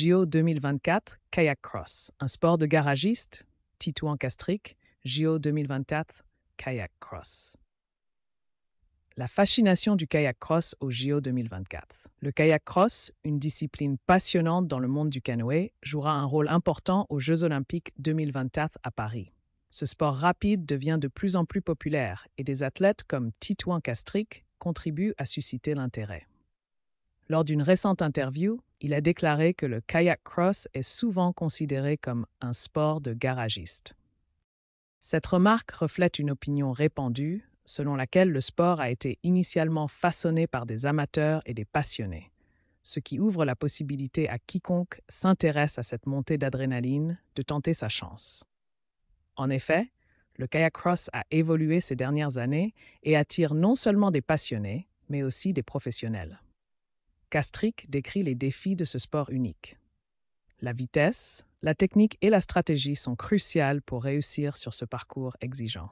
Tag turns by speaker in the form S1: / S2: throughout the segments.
S1: JO 2024 Kayak Cross, un sport de garagiste, Titouan Castric, JO 2024 Kayak Cross. La fascination du kayak cross au JO 2024. Le kayak cross, une discipline passionnante dans le monde du canoë, jouera un rôle important aux Jeux olympiques 2024 à Paris. Ce sport rapide devient de plus en plus populaire et des athlètes comme Titouan Castric contribuent à susciter l'intérêt. Lors d'une récente interview, il a déclaré que le kayak cross est souvent considéré comme un sport de garagiste. Cette remarque reflète une opinion répandue selon laquelle le sport a été initialement façonné par des amateurs et des passionnés, ce qui ouvre la possibilité à quiconque s'intéresse à cette montée d'adrénaline de tenter sa chance. En effet, le kayak cross a évolué ces dernières années et attire non seulement des passionnés, mais aussi des professionnels. Castric décrit les défis de ce sport unique. La vitesse, la technique et la stratégie sont cruciales pour réussir sur ce parcours exigeant.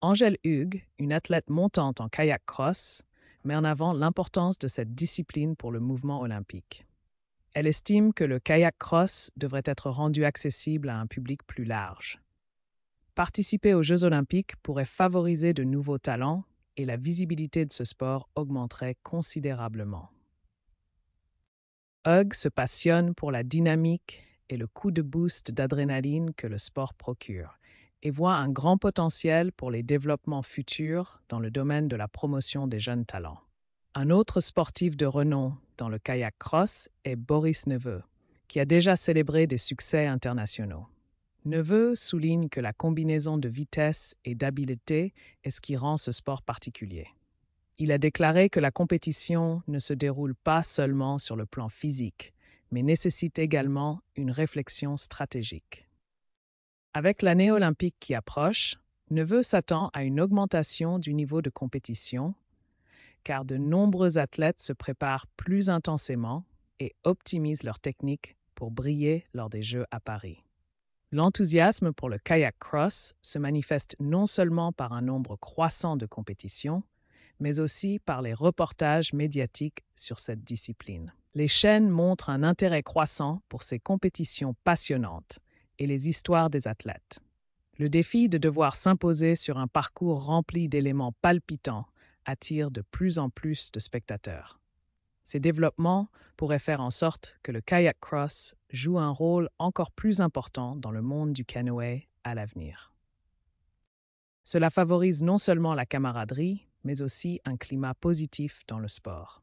S1: Angèle Hugues, une athlète montante en kayak cross, met en avant l'importance de cette discipline pour le mouvement olympique. Elle estime que le kayak cross devrait être rendu accessible à un public plus large. Participer aux Jeux olympiques pourrait favoriser de nouveaux talents et la visibilité de ce sport augmenterait considérablement. Hug se passionne pour la dynamique et le coup de boost d'adrénaline que le sport procure et voit un grand potentiel pour les développements futurs dans le domaine de la promotion des jeunes talents. Un autre sportif de renom dans le kayak cross est Boris Neveu, qui a déjà célébré des succès internationaux. Neveu souligne que la combinaison de vitesse et d'habileté est ce qui rend ce sport particulier. Il a déclaré que la compétition ne se déroule pas seulement sur le plan physique, mais nécessite également une réflexion stratégique. Avec l'année olympique qui approche, Neveu s'attend à une augmentation du niveau de compétition, car de nombreux athlètes se préparent plus intensément et optimisent leur technique pour briller lors des Jeux à Paris. L'enthousiasme pour le kayak cross se manifeste non seulement par un nombre croissant de compétitions, mais aussi par les reportages médiatiques sur cette discipline. Les chaînes montrent un intérêt croissant pour ces compétitions passionnantes et les histoires des athlètes. Le défi de devoir s'imposer sur un parcours rempli d'éléments palpitants attire de plus en plus de spectateurs. Ces développements pourraient faire en sorte que le kayak cross joue un rôle encore plus important dans le monde du canoë à l'avenir. Cela favorise non seulement la camaraderie, mais aussi un climat positif dans le sport.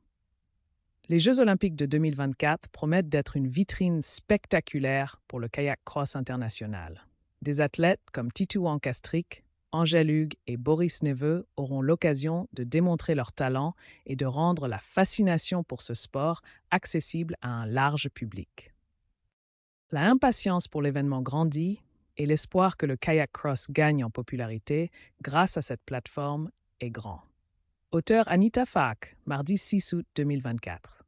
S1: Les Jeux olympiques de 2024 promettent d'être une vitrine spectaculaire pour le kayak cross international. Des athlètes comme Titu Castric Angèle Hugues et Boris Neveu auront l'occasion de démontrer leur talent et de rendre la fascination pour ce sport accessible à un large public. La impatience pour l'événement grandit et l'espoir que le kayak cross gagne en popularité grâce à cette plateforme est grand. Auteur Anita Fak, mardi 6 août 2024.